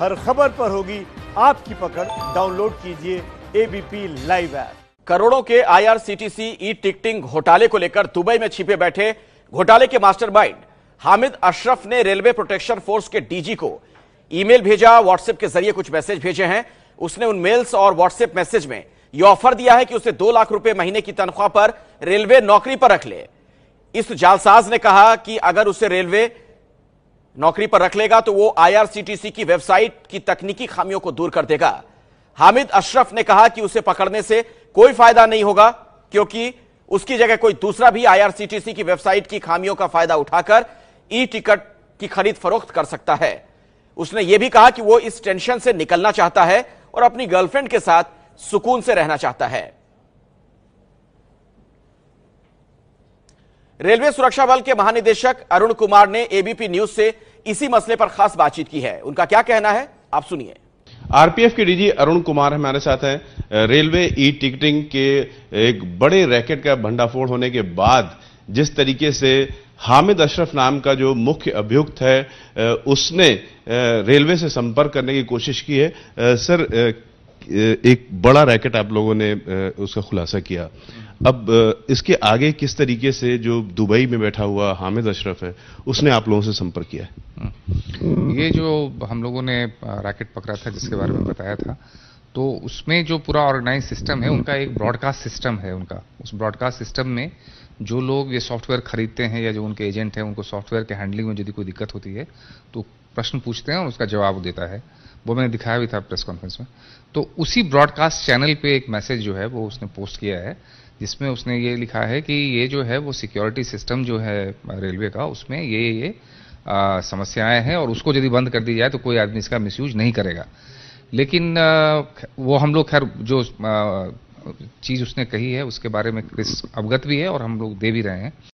हर खबर पर होगी आपकी पकड़ डाउनलोड कीजिए एबीपी लाइव ऐप करोड़ों के आईआरसीटीसी ई टिकटिंग घोटाले को लेकर दुबई में छिपे बैठे घोटाले के मास्टरमाइंड हामिद अशरफ ने रेलवे प्रोटेक्शन फोर्स के डीजी को ईमेल भेजा व्हाट्सएप के जरिए कुछ मैसेज भेजे हैं उसने उन मेल्स और व्हाट्सएप मैसेज में यह ऑफर दिया है कि उसे दो लाख रुपए महीने की तनख्वाह पर रेलवे नौकरी पर रख ले इस जालसाज ने कहा कि अगर उसे रेलवे नौकरी पर रख लेगा तो वो आईआरसीटीसी की वेबसाइट की तकनीकी खामियों को दूर कर देगा हामिद अशरफ ने कहा कि उसे पकड़ने से कोई फायदा नहीं होगा क्योंकि उसकी जगह कोई दूसरा भी आईआरसीटीसी की वेबसाइट की खामियों का फायदा उठाकर ई टिकट की खरीद फरोख्त कर सकता है उसने यह भी कहा कि वो इस टेंशन से निकलना चाहता है और अपनी गर्लफ्रेंड के साथ सुकून से रहना चाहता है रेलवे सुरक्षा बल के महानिदेशक अरुण कुमार ने एबीपी न्यूज से इसी मसले पर खास बातचीत की है उनका क्या कहना है आप सुनिए आरपीएफ के डीजी अरुण कुमार हमारे साथ हैं रेलवे ई टिकटिंग के एक बड़े रैकेट का भंडाफोड़ होने के बाद जिस तरीके से हामिद अशरफ नाम का जो मुख्य अभियुक्त है उसने रेलवे से संपर्क करने की कोशिश की है सर एक बड़ा रैकेट आप लोगों ने उसका खुलासा किया अब इसके आगे किस तरीके से जो दुबई में बैठा हुआ हामिद अशरफ है उसने आप लोगों से संपर्क किया है हम्म। ये जो हम लोगों ने रैकेट पकड़ा था जिसके बारे में बताया था तो उसमें जो पूरा ऑर्गेनाइज सिस्टम है उनका एक ब्रॉडकास्ट सिस्टम है उनका उस ब्रॉडकास्ट सिस्टम में जो लोग ये सॉफ्टवेयर खरीदते हैं या जो उनके एजेंट हैं उनको सॉफ्टवेयर के हैंडलिंग में यदि कोई दिक्कत होती है तो प्रश्न पूछते हैं और उसका जवाब देता है वो मैंने दिखाया भी था प्रेस कॉन्फ्रेंस में तो उसी ब्रॉडकास्ट चैनल पे एक मैसेज जो है वो उसने पोस्ट किया है जिसमें उसने ये लिखा है कि ये जो है वो सिक्योरिटी सिस्टम जो है रेलवे का उसमें ये ये समस्याएं हैं और उसको यदि बंद कर दी जाए तो कोई आदमी इसका मिसयूज नहीं करेगा लेकिन आ, वो हम लोग खैर जो आ, चीज़ उसने कही है उसके बारे में क्रिस अवगत भी है और हम लोग दे भी रहे हैं